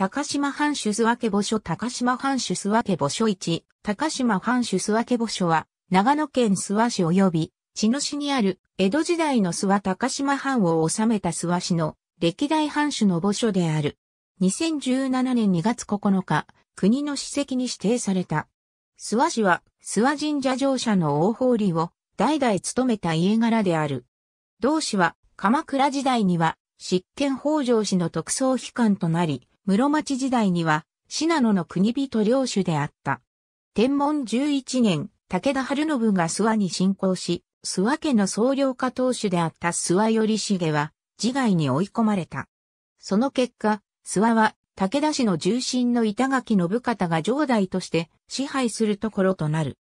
高島藩主諏家墓所高島藩主諏家墓所1、高島藩主諏家墓所は、長野県諏訪市及び、茅野市にある、江戸時代の諏訪高島藩を治めた諏訪市の、歴代藩主の墓所である。2017年2月9日、国の史跡に指定された。諏訪市は、諏訪神社上社の大法理を、代々務めた家柄である。同市は、鎌倉時代には、執権北条氏の特捜機関となり、室町時代には、信濃の国人領主であった。天文11年、武田春信が諏訪に侵攻し、諏訪家の総領家当主であった諏訪頼重は、自害に追い込まれた。その結果、諏訪は武田氏の重臣の板垣信方が城代として支配するところとなる。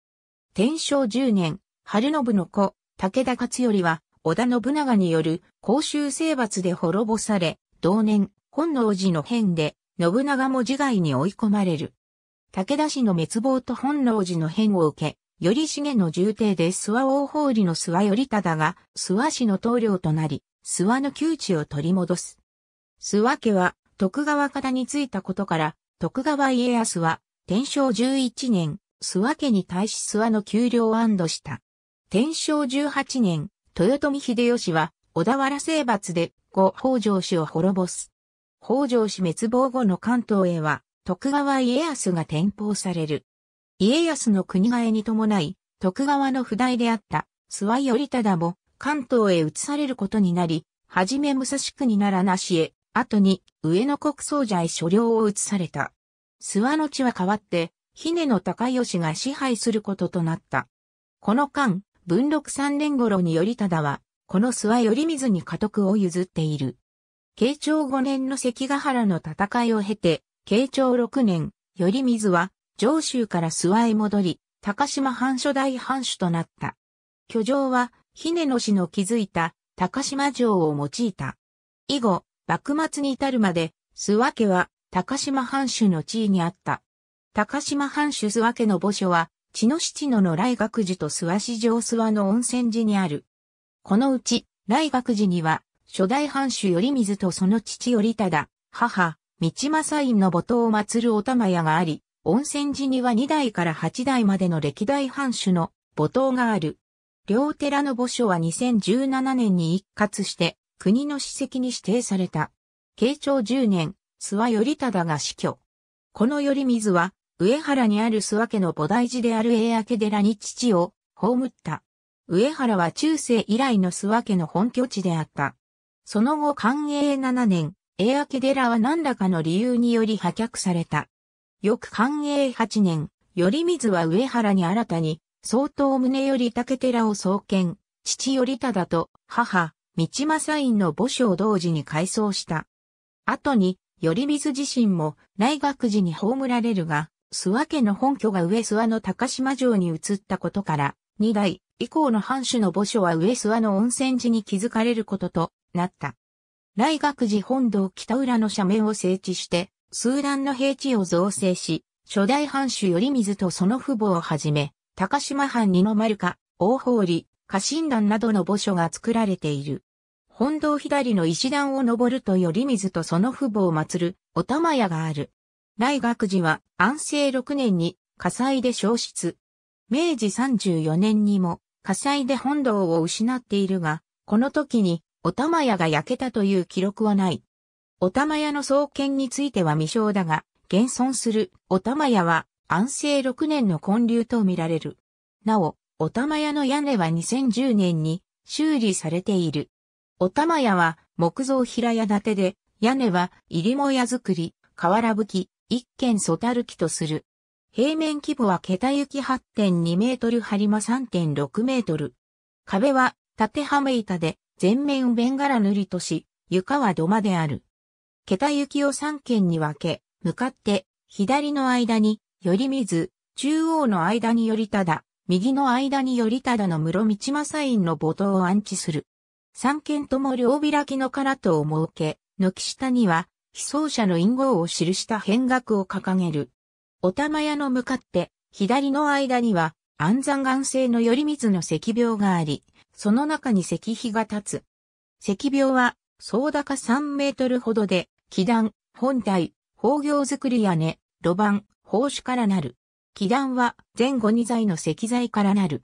天正10年、春信の子、武田勝頼は、織田信長による公衆征伐で滅ぼされ、同年、本能寺の変で、信長も自害に追い込まれる。武田氏の滅亡と本能寺の変を受け、頼重の重帝で諏訪大法理の諏訪頼忠が諏訪氏の棟梁となり、諏訪の窮地を取り戻す。諏訪家は徳川方についたことから、徳川家康は天正11年、諏訪家に対し諏訪の丘陵を安堵した。天正18年、豊臣秀吉は小田原征伐で後北条氏を滅ぼす。北条氏滅亡後の関東へは、徳川家康が転封される。家康の国替えに伴い、徳川の不代であった、諏訪頼忠も、関東へ移されることになり、はじめ武蔵国ならなしへ、後に、上野国総社所領を移された。諏訪の地は変わって、姫野高義が支配することとなった。この間、文禄三年頃に頼忠は、この諏訪頼水に家督を譲っている。慶長5年の関ヶ原の戦いを経て、慶長6年、頼水は、上州から諏訪へ戻り、高島藩初代藩主となった。居城は、姫野氏の築いた高島城を用いた。以後、幕末に至るまで、諏訪家は高島藩主の地位にあった。高島藩主諏訪家の墓所は、血の七野の来学寺と諏訪市城諏訪の温泉寺にある。このうち、来学寺には、初代藩主頼水とその父頼忠、母、道正院の母島を祀るお玉屋があり、温泉寺には2代から8代までの歴代藩主の母島がある。両寺の墓所は2017年に一括して国の史跡に指定された。慶長10年、諏訪頼忠が死去。この頼水は、上原にある諏訪家の菩提寺である英明寺に父を葬った。上原は中世以来の諏訪家の本拠地であった。その後寛永7年、英明寺は何らかの理由により破却された。翌寛永8年、頼水は上原に新たに、相当宗よ竹寺を創建、父頼忠と母、道正院の墓所を同時に改装した。後に、頼水自身も内学寺に葬られるが、諏訪家の本拠が上諏訪の高島城に移ったことから、二代以降の藩主の墓所は上諏訪の温泉寺に築かれることと、なった。来学寺本堂北浦の斜面を整地して、数段の平地を造成し、初代藩主頼水とその父母をはじめ、高島藩二の丸か、大法理、家臣団などの墓所が作られている。本堂左の石段を登ると頼水とその父母を祀る、お玉屋がある。来学寺は安政6年に火災で消失。明治34年にも火災で本堂を失っているが、この時にお玉屋が焼けたという記録はない。お玉屋の創建については未詳だが、現存するお玉屋は安政6年の建立とみられる。なお、お玉屋の屋根は2010年に修理されている。お玉屋は木造平屋建てで、屋根は入りも屋造り、瓦吹き、一軒育る木とする。平面規模は桁行き8.2メートル張り間3.6メートル。壁は縦はめ板で全面ベンガラ塗りとし、床は土間である。桁雪を三軒に分け、向かって、左の間に、より水、中央の間によりただ、右の間によりただの室道正院の母塔を安置する。三軒とも両開きの殻とを設け、軒下には、被葬者の陰号を記した変額を掲げる。お玉屋の向かって、左の間には、安山岩製のより水の石廟があり、その中に石碑が立つ。石廟は、総高3メートルほどで、基段、本体、宝行作り屋根、路盤、宝珠からなる。基段は前後2材の石材からなる。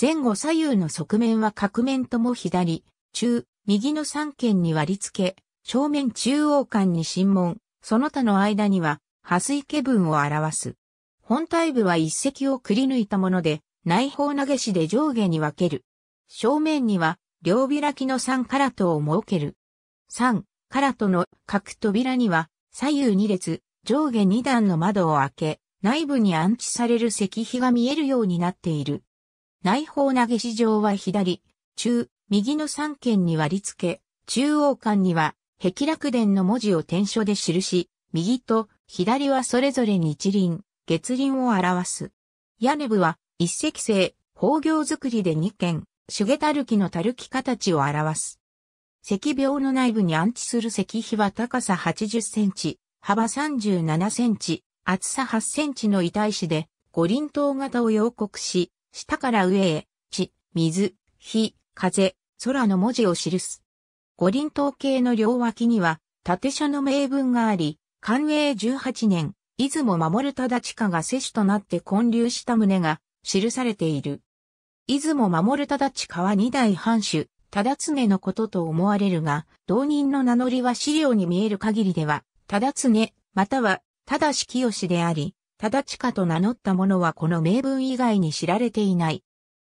前後左右の側面は各面とも左、中、右の三間に割り付け、正面中央間に神門、その他の間には、破水家分を表す。本体部は一石をくり抜いたもので、内方投げしで上下に分ける。正面には両開きの3カラトを設ける。3カラトの各扉には左右2列、上下2段の窓を開け、内部に安置される石碑が見えるようになっている。内方投げ市場は左、中、右の3軒に割り付け、中央間には壁楽殿の文字を点書で記し、右と左はそれぞれ日輪、月輪を表す。屋根部は一石製、宝行作りで2軒、シュゲタルキのたるき形を表す。石廟の内部に安置する石碑は高さ80センチ、幅37センチ、厚さ8センチの遺体紙で、五輪塔型を要告し、下から上へ、地、水、火、風、空の文字を記す。五輪塔形の両脇には、縦書の名文があり、寛永18年、出雲守忠親が摂取となって建立した旨が記されている。出雲守忠近は二代藩主、忠常のことと思われるが、同人の名乗りは資料に見える限りでは、忠常、または、忠志清であり、忠近と名乗った者はこの名分以外に知られていない。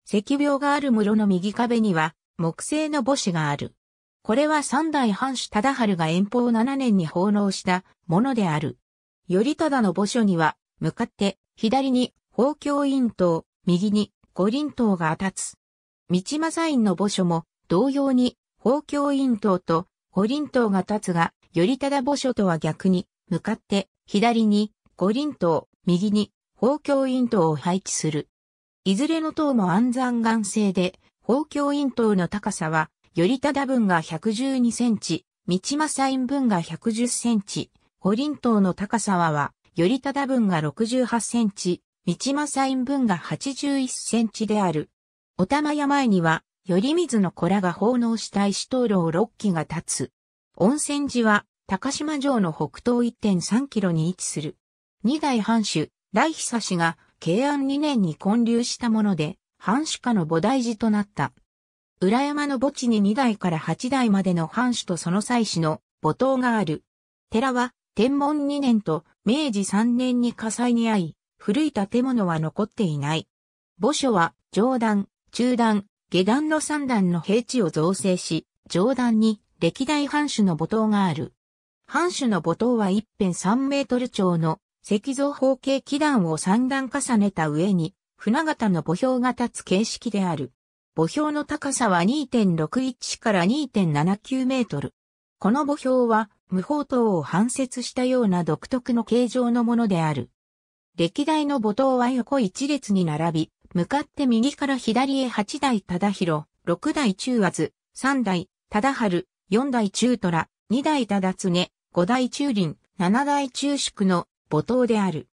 石病がある室の右壁には、木製の墓誌がある。これは三代藩主忠春が遠方七年に奉納したものである。頼忠の墓所には、向かって、左に、宝教院と、右に、五輪塔が立つ。道正院の墓所も同様に宝教院塔と五輪塔が立つが、頼忠墓所とは逆に、向かって左に五輪塔、右に宝教院塔を配置する。いずれの塔も安山岩製で、宝教院塔の高さは、頼忠分が112センチ、道正院分が110センチ、五輪塔の高さはは、頼忠分が68センチ、道正院分が81センチである。お玉屋前には、頼水の子らが奉納した石灯籠6基が立つ。温泉寺は、高島城の北東1.3キロに位置する。二代藩主、大久氏が、慶安2年に建立したもので、藩主家の菩提寺となった。裏山の墓地に2代から8代までの藩主とその妻子の墓頭がある。寺は、天文2年と明治3年に火災に遭い、古い建物は残っていない。墓所は上段、中段、下段の三段の平地を造成し、上段に歴代藩主の墓塔がある。藩主の墓塔は一辺三メートル長の石像方形基段を三段重ねた上に、船形の墓標が立つ形式である。墓標の高さは2.61から2.79メートル。この墓標は、無法塔を反接したような独特の形状のものである。歴代の母刀は横一列に並び、向かって右から左へ八代忠広、六代中和、三代忠春、四代中虎、二代忠常、五代中林、七代中宿の母刀である。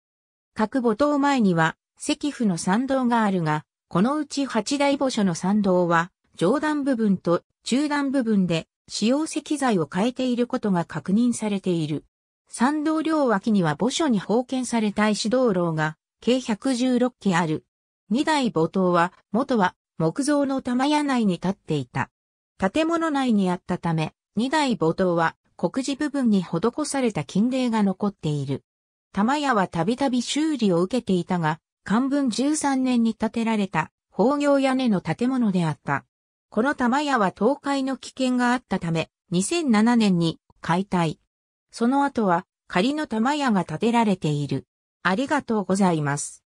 各母刀前には、石府の参道があるが、このうち八代墓所の参道は、上段部分と中段部分で使用石材を変えていることが確認されている。山道両脇には墓所に封建された石道路が計116基ある。二台墓塔は、元は木造の玉屋内に建っていた。建物内にあったため、二台墓塔は国字部分に施された金霊が残っている。玉屋はたびたび修理を受けていたが、漢文13年に建てられた宝業屋根の建物であった。この玉屋は倒壊の危険があったため、2007年に解体。その後は仮の玉屋が建てられている。ありがとうございます。